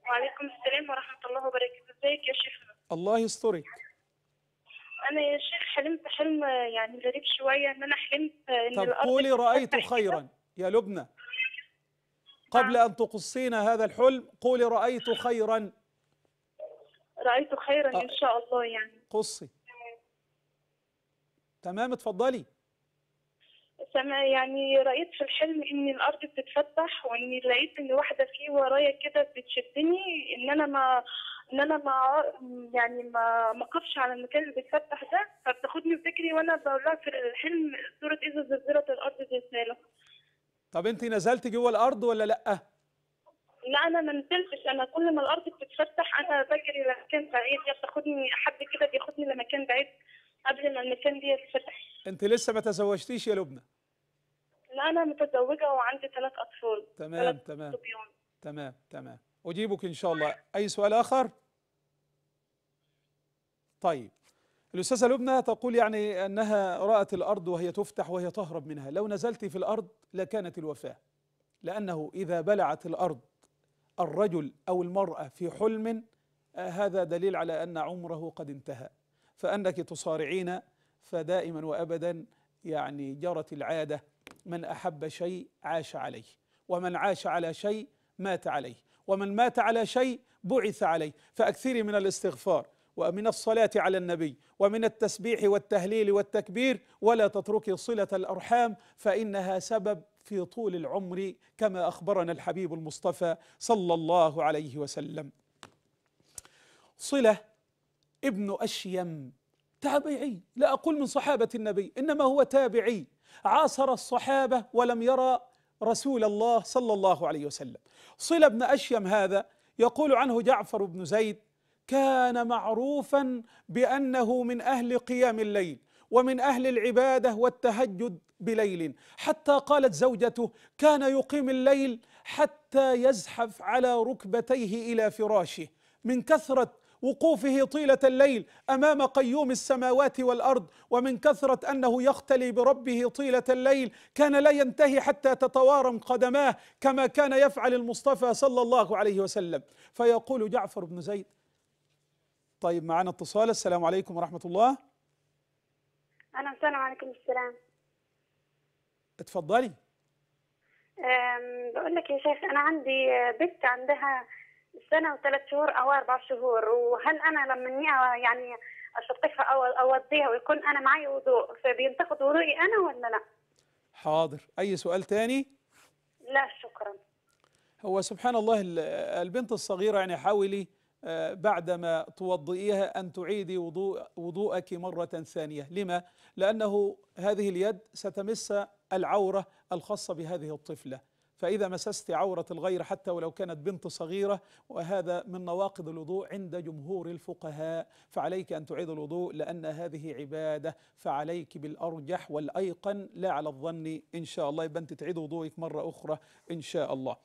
وعليكم السلام ورحمة الله وبركاته ازيك يا شيخنا الله يسترك أنا يا شيخ حلمت حلم يعني غريب شوية إن أنا حلمت إن طب قولي رأيت خيرا يا لبنى قبل نعم. أن تقصينا هذا الحلم قولي رأيت خيرا رأيت خيرا آه. إن شاء الله يعني قصي تمام اتفضلي سما يعني رأيت في الحلم إن الأرض بتتفتح وإني لقيت إن واحدة فيه ورايا كده بتشدني إن أنا ما ان انا ما يعني ما ما اقفش على المكان اللي بيتفتح ده فبتاخدني بفكري وانا بقول لها في الحلم سوره اذا زلزلت الارض زلزالة طب انت نزلت جوه الارض ولا لا؟ لا انا ما نزلتش انا كل ما الارض بتتفتح انا بجري لمكان بعيد يا بتاخدني حد كده بياخدني لمكان بعيد قبل ما المكان دي يتفتح انت لسه ما تزوجتيش يا لبنى لا انا متزوجه وعندي ثلاث اطفال تمام تمام طبيون. تمام تمام اجيبك ان شاء الله اي سؤال اخر طيب الأستاذة لبنى تقول يعني أنها رأت الأرض وهي تفتح وهي تهرب منها لو نزلت في الأرض لكانت الوفاة لأنه إذا بلعت الأرض الرجل أو المرأة في حلم آه، هذا دليل على أن عمره قد انتهى فأنك تصارعين فدائما وأبدا يعني جرت العادة من أحب شيء عاش عليه ومن عاش على شيء مات عليه ومن مات على شيء بعث عليه فأكثري من الاستغفار ومن الصلاة على النبي ومن التسبيح والتهليل والتكبير ولا تتركي صلة الأرحام فإنها سبب في طول العمر كما أخبرنا الحبيب المصطفى صلى الله عليه وسلم صلة ابن أشيم تابعي لا أقول من صحابة النبي إنما هو تابعي عاصر الصحابة ولم يرى رسول الله صلى الله عليه وسلم صلة ابن أشيم هذا يقول عنه جعفر بن زيد كان معروفا بأنه من أهل قيام الليل ومن أهل العبادة والتهجد بليل حتى قالت زوجته كان يقيم الليل حتى يزحف على ركبتيه إلى فراشه من كثرة وقوفه طيلة الليل أمام قيوم السماوات والأرض ومن كثرة أنه يختلي بربه طيلة الليل كان لا ينتهي حتى تتوارم قدماه كما كان يفعل المصطفى صلى الله عليه وسلم فيقول جعفر بن زيد طيب معنا اتصال السلام عليكم ورحمة الله أهلا وسهلا وعليكم السلام اتفضلي بقول لك يا شيخ أنا عندي بنت عندها سنة وثلاث شهور أو أربع شهور وهل أنا لما يعني أشطفها أو أوضيها ويكون أنا معي وضوء فبينتقد وضوئي أنا ولا لأ؟ حاضر أي سؤال تاني؟ لا شكرا هو سبحان الله البنت الصغيرة يعني حاولي بعدما توضئيها أن تعيدي وضوء وضوءك مرة ثانية لما؟ لأنه هذه اليد ستمس العورة الخاصة بهذه الطفلة فإذا مسست عورة الغير حتى ولو كانت بنت صغيرة وهذا من نواقض الوضوء عند جمهور الفقهاء فعليك أن تعيد الوضوء لأن هذه عبادة فعليك بالأرجح والأيقن لا على الظن إن شاء الله يبقى أنت تعيد وضوءك مرة أخرى إن شاء الله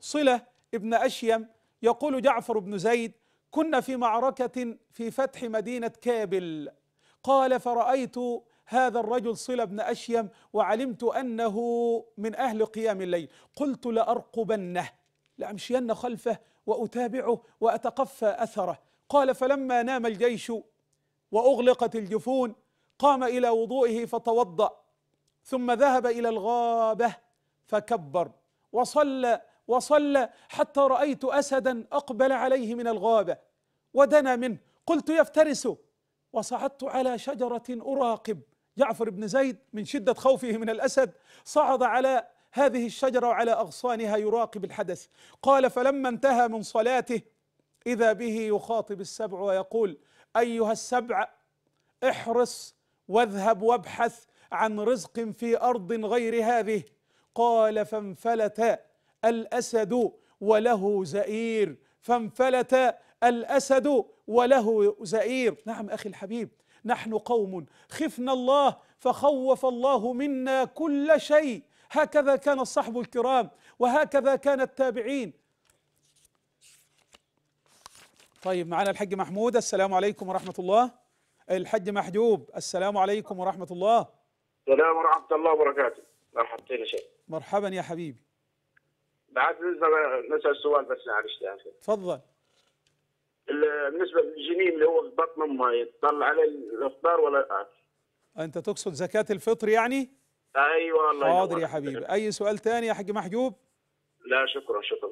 صلة ابن أشيم يقول جعفر بن زيد كنا في معركة في فتح مدينة كابل قال فرأيت هذا الرجل صلة بن أشيم وعلمت أنه من أهل قيام الليل قلت لأرقبنه لأمشين خلفه وأتابعه وأتقفى أثره قال فلما نام الجيش وأغلقت الجفون قام إلى وضوئه فتوضأ ثم ذهب إلى الغابة فكبر وصلى وصلى حتى رأيت أسدا أقبل عليه من الغابة ودنا منه قلت يفترس وصعدت على شجرة أراقب جعفر بن زيد من شدة خوفه من الأسد صعد على هذه الشجرة وعلى أغصانها يراقب الحدث قال فلما انتهى من صلاته إذا به يخاطب السبع ويقول أيها السبع احرص واذهب وابحث عن رزق في أرض غير هذه قال فانفلتا الأسد وله زئير فانفلت الأسد وله زئير نعم أخي الحبيب نحن قوم خفنا الله فخوف الله منا كل شيء هكذا كان الصحب الكرام وهكذا كان التابعين طيب معنا الحج محمود السلام عليكم ورحمة الله الحج محجوب السلام عليكم ورحمة الله السلام ورحمة الله وبركاته مرحبتين يا شيخ مرحبا يا حبيبي بعد نسال سؤال بس معلش يعني. تفضل بالنسبه للجنين اللي هو في بطن امه يطلع على الافطار ولا الاكل انت تقصد زكاه الفطر يعني ايوه والله حاضر يا حبيبي اي سؤال ثاني يا حاج محجوب لا شكرا شكرا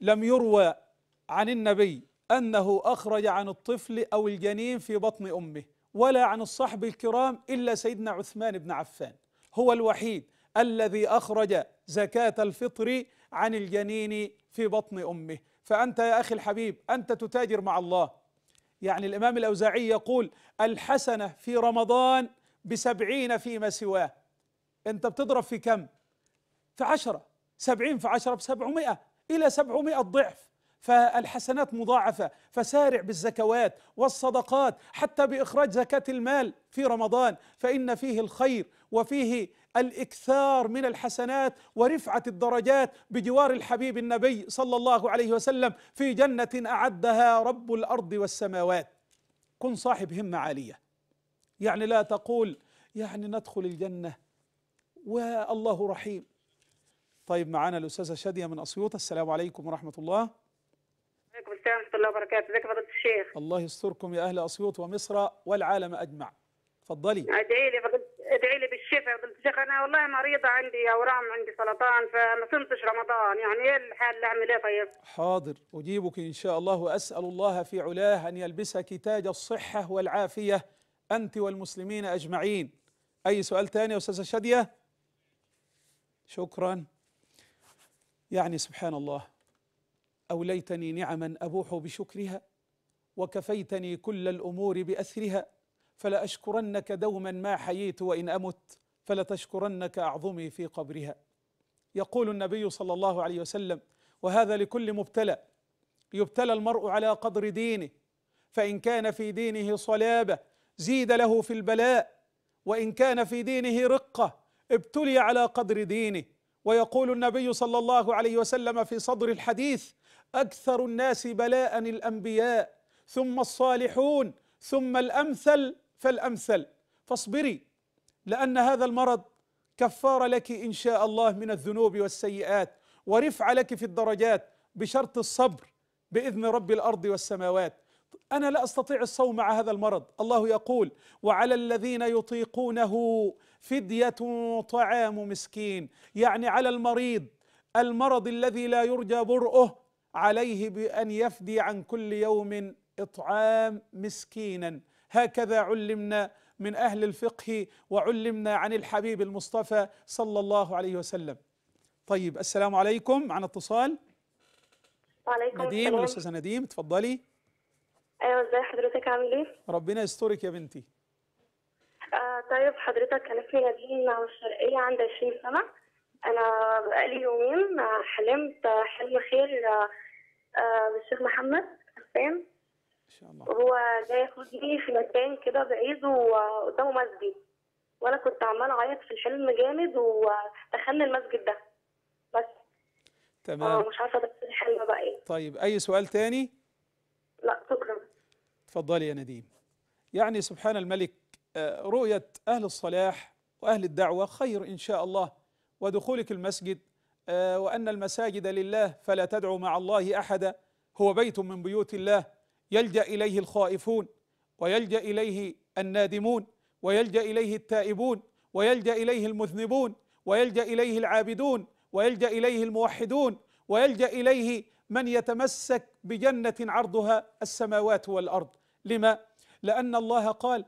لم يروى عن النبي انه اخرج عن الطفل او الجنين في بطن امه ولا عن الصحب الكرام الا سيدنا عثمان بن عفان هو الوحيد الذي اخرج زكاة الفطر عن الجنين في بطن أمه فأنت يا أخي الحبيب أنت تتاجر مع الله يعني الإمام الأوزاعي يقول الحسنة في رمضان بسبعين فيما سواه أنت بتضرب في كم في عشرة سبعين في عشرة بسبعمائة إلى سبعمائة ضعف فالحسنات مضاعفة فسارع بالزكوات والصدقات حتى بإخراج زكاة المال في رمضان فإن فيه الخير وفيه الاكثار من الحسنات ورفعه الدرجات بجوار الحبيب النبي صلى الله عليه وسلم في جنه اعدها رب الارض والسماوات كن صاحب همه عاليه يعني لا تقول يعني ندخل الجنه والله رحيم طيب معانا الاستاذه شاديه من اسيوط السلام عليكم ورحمه الله وعليكم السلام ورحمه الله وبركاته ازيك فضيله الشيخ الله يستركم يا اهل اسيوط ومصر والعالم اجمع تفضلي ادعي لي إيه فضيله ادعي لي بالشفاء شيخ انا والله مريضه عندي اورام عندي سرطان فما صمتش رمضان يعني ايه الحال اللي اعمل ايه طيب حاضر اجيبك ان شاء الله واسال الله في علاه ان يلبسك تاج الصحه والعافيه انت والمسلمين اجمعين اي سؤال ثاني يا استاذه شاديه شكرا يعني سبحان الله اوليتني نعما ابوح بشكرها وكفيتني كل الامور باثرها فلأشكرنك دوما ما حييت وإن أمت فلتشكرنك أعظمي في قبرها يقول النبي صلى الله عليه وسلم وهذا لكل مبتلى يبتلى المرء على قدر دينه فإن كان في دينه صلابة زيد له في البلاء وإن كان في دينه رقة ابتلي على قدر دينه ويقول النبي صلى الله عليه وسلم في صدر الحديث أكثر الناس بلاء الأنبياء ثم الصالحون ثم الأمثل فالأمثل فاصبري لأن هذا المرض كفارة لك إن شاء الله من الذنوب والسيئات ورفعة لك في الدرجات بشرط الصبر بإذن رب الأرض والسماوات أنا لا أستطيع الصوم مع هذا المرض الله يقول وعلى الذين يطيقونه فدية طعام مسكين يعني على المريض المرض الذي لا يرجى برؤه عليه بأن يفدي عن كل يوم إطعام مسكينا هكذا علمنا من أهل الفقه وعلمنا عن الحبيب المصطفى صلى الله عليه وسلم طيب السلام عليكم معنا اتصال وعليكم نديم السلام الأستاذة نديم اتفضلي ايوه ازي حضرتك عامل ايه ربنا يسترك يا بنتي آه طيب حضرتك انا اسمي نديم الشرقية عندي 20 سنة انا بقالي يومين حلمت حلم خير آه بالشيخ آه، محمد حسام شاء الله هو جاي ياخدني في مكان كده بعيد وقدامه مسجد وانا كنت عمال اعيط في الحلم جامد ودخلني المسجد ده بس تمام آه، مش عارفه ده الحلم بقى ايه طيب اي سؤال تاني لا شكرا اتفضلي يا نديم يعني سبحان الملك آه، رؤية أهل الصلاح وأهل الدعوة خير إن شاء الله ودخولك المسجد آه، وأن المساجد لله فلا تدعو مع الله أحدا هو بيت من بيوت الله يلجا اليه الخائفون ويلجا اليه النادمون ويلجا اليه التائبون ويلجا اليه المذنبون ويلجا اليه العابدون ويلجا اليه الموحدون ويلجا اليه من يتمسك بجنه عرضها السماوات والارض لما لان الله قال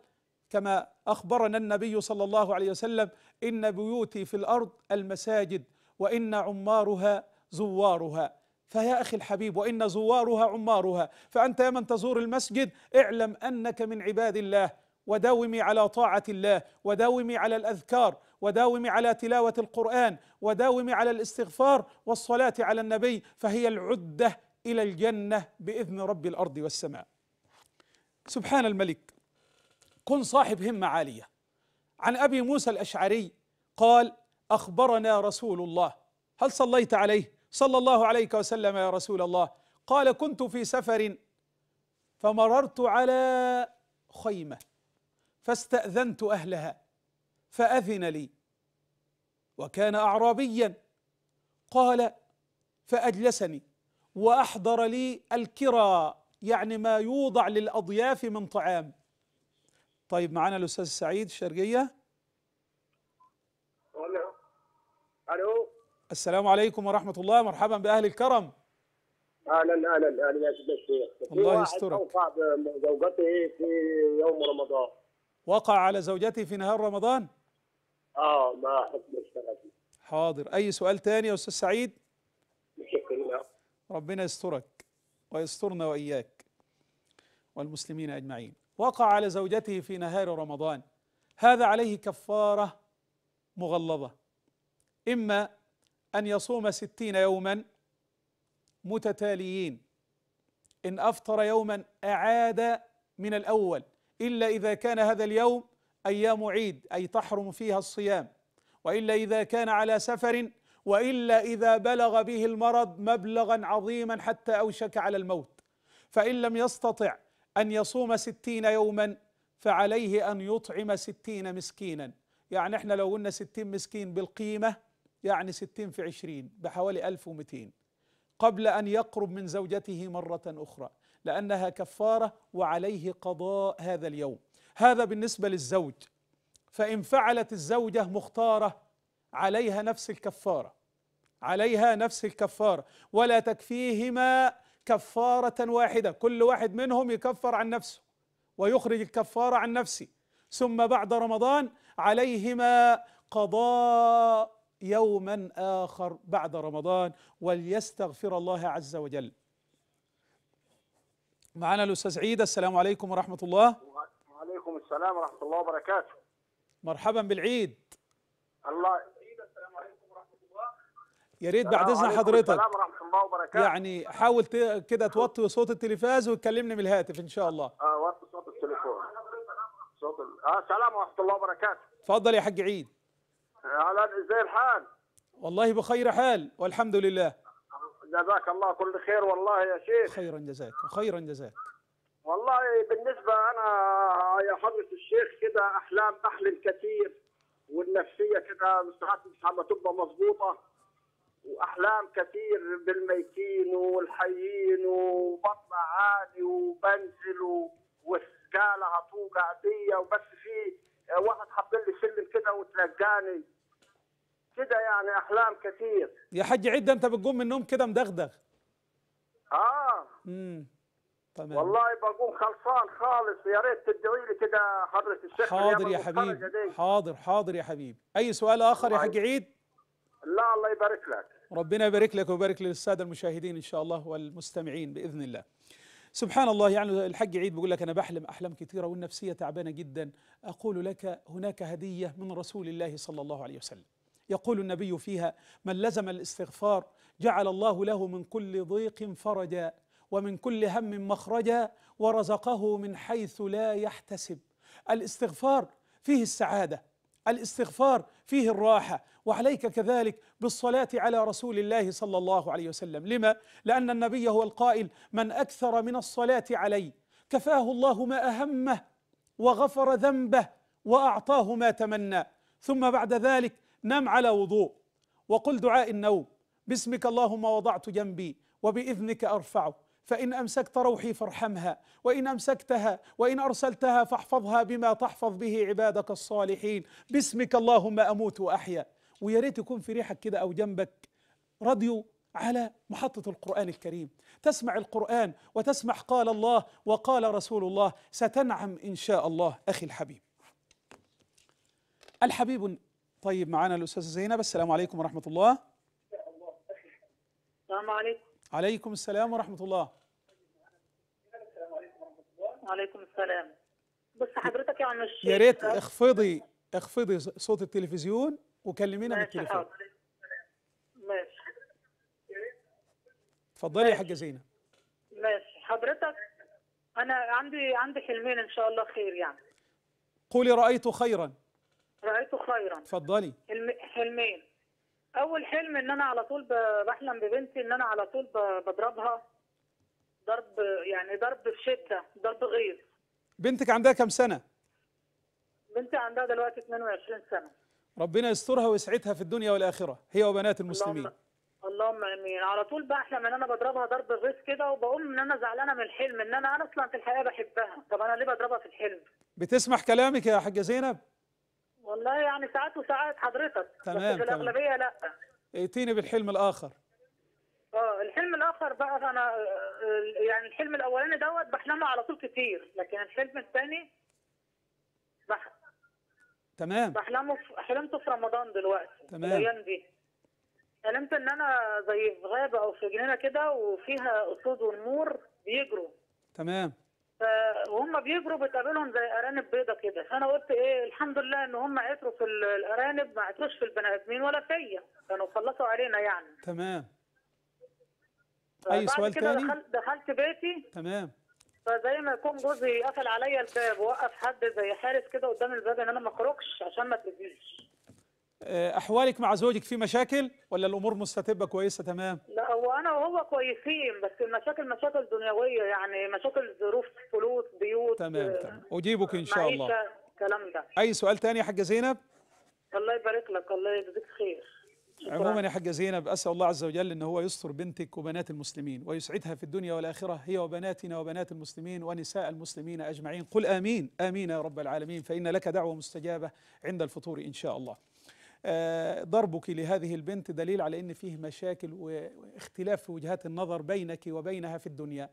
كما اخبرنا النبي صلى الله عليه وسلم ان بيوتي في الارض المساجد وان عمارها زوارها فيا أخي الحبيب وإن زوارها عمارها فأنت يا من تزور المسجد اعلم أنك من عباد الله وداومي على طاعة الله وداومي على الأذكار وداومي على تلاوة القرآن وداومي على الاستغفار والصلاة على النبي فهي العدة إلى الجنة بإذن رب الأرض والسماء سبحان الملك كن صاحب همة عالية عن أبي موسى الأشعري قال أخبرنا رسول الله هل صليت عليه؟ صلى الله عليك وسلم يا رسول الله قال كنت في سفر فمررت على خيمه فاستاذنت اهلها فاذن لي وكان اعرابيا قال فاجلسني واحضر لي الكرى يعني ما يوضع للاضياف من طعام طيب معنا الاستاذ سعيد الشرقيه الو السلام عليكم ورحمة الله مرحبا بأهل الكرم اهلا اهلا اهلا يا سيدي الشيخ الله يسترك وقع زوجته في يوم رمضان وقع على زوجته في نهار رمضان؟ اه ما حكم اشتغلت حاضر اي سؤال تاني يا استاذ سعيد؟ شكرا ربنا يسترك ويسترنا واياك والمسلمين اجمعين وقع على زوجته في نهار رمضان هذا عليه كفاره مغلظه اما أن يصوم ستين يوما متتاليين إن أفطر يوما أعاد من الأول إلا إذا كان هذا اليوم أيام عيد أي تحرم فيها الصيام وإلا إذا كان على سفر وإلا إذا بلغ به المرض مبلغا عظيما حتى أوشك على الموت فإن لم يستطع أن يصوم ستين يوما فعليه أن يطعم ستين مسكينا يعني احنا لو قلنا ستين مسكين بالقيمة يعني ستين في عشرين بحوالي ألف ومتين قبل أن يقرب من زوجته مرة أخرى لأنها كفارة وعليه قضاء هذا اليوم هذا بالنسبة للزوج فإن فعلت الزوجة مختارة عليها نفس الكفارة عليها نفس الكفارة ولا تكفيهما كفارة واحدة كل واحد منهم يكفر عن نفسه ويخرج الكفارة عن نفسه ثم بعد رمضان عليهما قضاء يوما اخر بعد رمضان وليستغفر الله عز وجل. معنا الاستاذ عيد السلام عليكم ورحمه الله. وعليكم السلام ورحمه الله وبركاته. مرحبا بالعيد. الله عيد السلام عليكم ورحمه الله. يا ريت بعد اذن حضرتك. السلام ورحمه الله وبركاته. يعني حاول كده توطي صوت التلفاز وتكلمني من الهاتف ان شاء الله. اه وطي صوت التليفون. صوت اه سلام ورحمه الله وبركاته. اتفضل يا حاج عيد. اهلا ازاي الحال؟ والله بخير حال والحمد لله جزاك الله كل خير والله يا شيخ خيرا جزاك خيرا جزاك والله بالنسبه انا يا حضره الشيخ كده احلام بحلم كثير والنفسيه كده ساعات لما تبقى مظبوطه واحلام كثير بالميتين والحيين وبطلع عالي وبنزل وسكاله توقع بيا وبس في آه، واحد حط لي سلم كده وتلقاني كده يعني احلام كثير يا حاج عد انت بتقوم من النوم كده مدغدغ اه امم تمام والله بقوم خلصان خالص يا ريت تدعي لي كده حضره الشيخ حاضر يا حبيبي حاضر حاضر يا حبيبي اي سؤال اخر يا حاج عيد لا الله يبارك لك ربنا يبارك لك ويبارك للساده المشاهدين ان شاء الله والمستمعين باذن الله سبحان الله يعني الحاج عيد بيقول لك انا بحلم احلام كثيره والنفسيه تعبانه جدا اقول لك هناك هديه من رسول الله صلى الله عليه وسلم يقول النبي فيها من لزم الاستغفار جعل الله له من كل ضيق فرجا ومن كل هم مخرجا ورزقه من حيث لا يحتسب الاستغفار فيه السعاده الاستغفار فيه الراحه وعليك كذلك بالصلاه على رسول الله صلى الله عليه وسلم لما لان النبي هو القائل من اكثر من الصلاه علي كفاه الله ما اهمه وغفر ذنبه واعطاه ما تمنى ثم بعد ذلك نم على وضوء وقل دعاء النوم باسمك اللهم وضعت جنبي وباذنك ارفعه فإن أمسكت روحي فارحمها وإن أمسكتها وإن أرسلتها فاحفظها بما تحفظ به عبادك الصالحين باسمك اللهم أموت وأحيا ويا ريت يكون في ريحك كده أو جنبك راديو على محطة القرآن الكريم تسمع القرآن وتسمع قال الله وقال رسول الله ستنعم إن شاء الله أخي الحبيب الحبيب طيب معنا الأستاذة زينب السلام عليكم ورحمة الله السلام عليكم عليكم السلام ورحمة الله وعليكم السلام بص حضرتك يا عم الشيخ يا ريت اخفضي اخفضي صوت التلفزيون وكلمينا من التليفون ماشي اتفضلي يا حاجه زينة ماشي حضرتك انا عندي عندي حلمين ان شاء الله خير يعني قولي رايت خيرا رايت خيرا اتفضلي حلمين اول حلم ان انا على طول بحلم ببنتي ان انا على طول بضربها ضرب يعني ضرب بشده ضرب غيظ بنتك عندها كام سنه بنتي عندها دلوقتي 22 سنه ربنا يسترها ويسعدها في الدنيا والاخره هي وبنات المسلمين اللهم, اللهم امين على طول بحلم ان انا بضربها ضرب غيظ كده وبقول ان انا زعلانه من الحلم ان انا انا اصلا في الحقيقه بحبها طب انا ليه بضربها في الحلم بتسمح كلامك يا حاجه زينب والله يعني ساعات وساعات حضرتك تمام بس في الاغلبيه لا ائتيني بالحلم الاخر اه الحلم الاخر بقى انا آه، يعني الحلم الاولاني دوت بحلمه على طول كتير لكن الحلم الثاني بح... تمام بحلمه في... حلمته في رمضان دلوقتي تمام الايام دي حلمت ان انا زي في غابه او في جنينه كده وفيها اسود ونمور بيجروا تمام فهم بيجروا بتقابلهم زي ارانب بيضه كده فانا قلت ايه الحمد لله ان هم عثروا في الارانب ما عثروش في البني ادمين ولا فيا كانوا خلصوا علينا يعني تمام اي سؤال كده تاني دخلت, دخلت بيتي تمام فزي ما يكون جوزي قفل عليا الباب ووقف حد زي حارس كده قدام الباب ان انا ما اخرجش عشان ما تاذيش آه، احوالك مع زوجك في مشاكل ولا الامور مستتبه كويسه تمام لا هو انا وهو كويسين بس المشاكل مشاكل دنيويه يعني مشاكل ظروف فلوس بيوت تمام تمام آه، اجيبك ان شاء الله الكلام ده اي سؤال تاني يا حاجه زينب الله يبارك لك الله يجزيك خير عموما يا حاجة زينب أسأل الله عز وجل أن هو يستر بنتك وبنات المسلمين ويسعدها في الدنيا والآخرة هي وبناتنا وبنات المسلمين ونساء المسلمين أجمعين قل آمين آمين يا رب العالمين فإن لك دعوة مستجابة عند الفطور إن شاء الله آه، ضربك لهذه البنت دليل على ان فيه مشاكل واختلاف في وجهات النظر بينك وبينها في الدنيا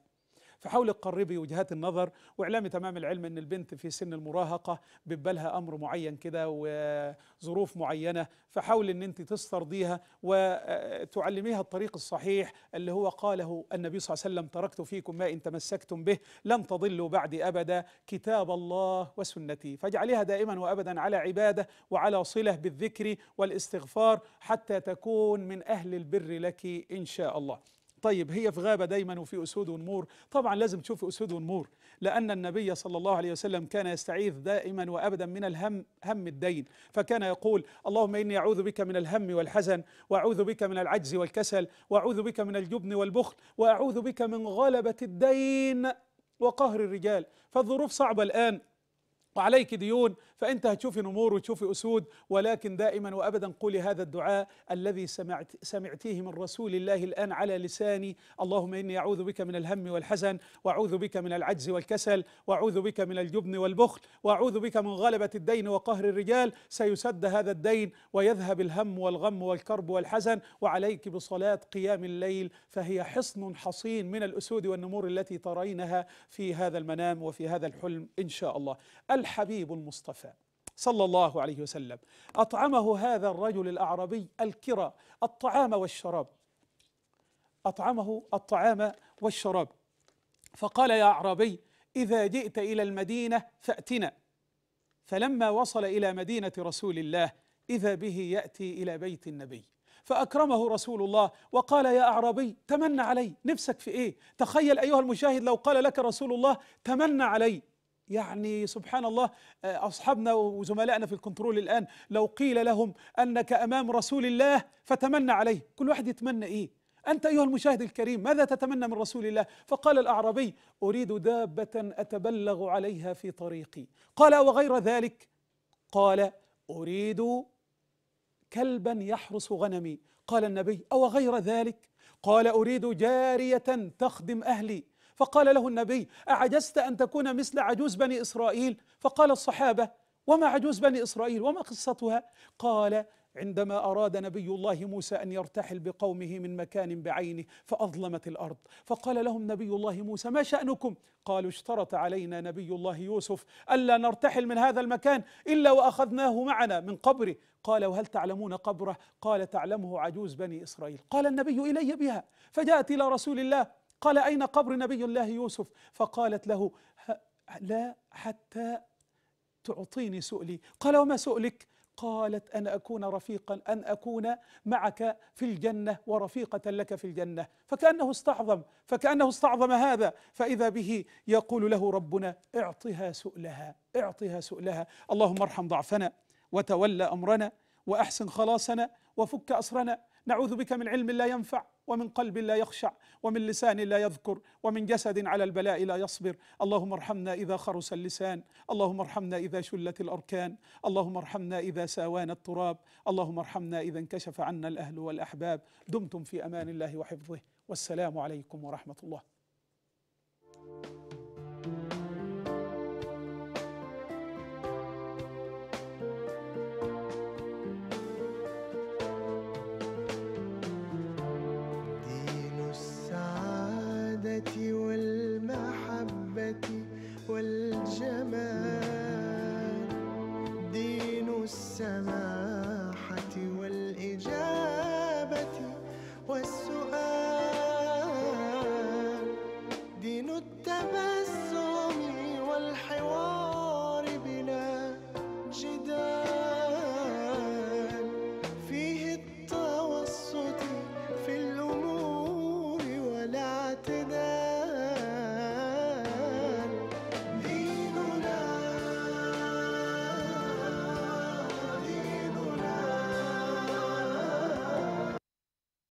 فحاولي تقربي وجهات النظر واعلمي تمام العلم ان البنت في سن المراهقه بيبقى لها امر معين كده وظروف معينه فحاولي ان انت تسترضيها وتعلميها الطريق الصحيح اللي هو قاله النبي صلى الله عليه وسلم تركت فيكم ما ان تمسكتم به لن تضلوا بعدي ابدا كتاب الله وسنتي فاجعليها دائما وابدا على عباده وعلى صله بالذكر والاستغفار حتى تكون من اهل البر لك ان شاء الله طيب هي في غابة دايما وفي أسود ونمور طبعا لازم تشوف أسود ونمور لأن النبي صلى الله عليه وسلم كان يستعيذ دائما وأبدا من الهم هم الدين فكان يقول اللهم إني أعوذ بك من الهم والحزن وأعوذ بك من العجز والكسل وأعوذ بك من الجبن والبخل وأعوذ بك من غلبة الدين وقهر الرجال فالظروف صعبة الآن وعليك ديون فأنت هتشوفي نمور وتشوفي أسود ولكن دائما وأبدا قولي هذا الدعاء الذي سمعت سمعتيه من رسول الله الآن على لساني اللهم إني أعوذ بك من الهم والحزن وأعوذ بك من العجز والكسل وأعوذ بك من الجبن والبخل وأعوذ بك من غلبة الدين وقهر الرجال سيسد هذا الدين ويذهب الهم والغم والكرب والحزن وعليك بصلاة قيام الليل فهي حصن حصين من الأسود والنمور التي ترينها في هذا المنام وفي هذا الحلم إن شاء الله الحبيب المصطفى صلى الله عليه وسلم أطعمه هذا الرجل الأعربي الكرى الطعام والشراب أطعمه الطعام والشراب فقال يا أعرابي إذا جئت إلى المدينة فأتنا فلما وصل إلى مدينة رسول الله إذا به يأتي إلى بيت النبي فأكرمه رسول الله وقال يا أعرابي تمنى علي نفسك في إيه تخيل أيها المشاهد لو قال لك رسول الله تمنى علي يعني سبحان الله آه، أصحابنا وزملائنا في الكنترول الآن لو قيل لهم أنك أمام رسول الله فتمنى عليه كل واحد يتمنى إيه أنت أيها المشاهد الكريم ماذا تتمنى من رسول الله فقال الأعرابي أريد دابة أتبلغ عليها في طريقي قال وغير ذلك قال أريد كلبا يحرس غنمي قال النبي أو غير ذلك قال أريد جارية تخدم أهلي فقال له النبي أعجزت أن تكون مثل عجوز بني إسرائيل فقال الصحابة وما عجوز بني إسرائيل وما قصتها قال عندما أراد نبي الله موسى أن يرتحل بقومه من مكان بعينه فأظلمت الأرض فقال لهم نبي الله موسى ما شأنكم قالوا اشترط علينا نبي الله يوسف ألا نرتحل من هذا المكان إلا وأخذناه معنا من قبره قال وهل تعلمون قبره قال تعلمه عجوز بني إسرائيل قال النبي إلي بها فجاءت إلى رسول الله قال أين قبر نبي الله يوسف فقالت له لا حتى تعطيني سؤلي قال وما سؤلك قالت أن أكون رفيقا أن أكون معك في الجنة ورفيقة لك في الجنة فكأنه استعظم فكأنه استعظم هذا فإذا به يقول له ربنا اعطها سؤلها اعطها سؤلها اللهم ارحم ضعفنا وتولى أمرنا وأحسن خلاصنا وفك أسرنا نعوذ بك من علم لا ينفع ومن قلب لا يخشع ومن لسان لا يذكر ومن جسد على البلاء لا يصبر اللهم ارحمنا إذا خرس اللسان اللهم ارحمنا إذا شلت الأركان اللهم ارحمنا إذا ساوان التراب اللهم ارحمنا إذا انكشف عنا الأهل والأحباب دمتم في أمان الله وحفظه والسلام عليكم ورحمة الله والجمال دين السماء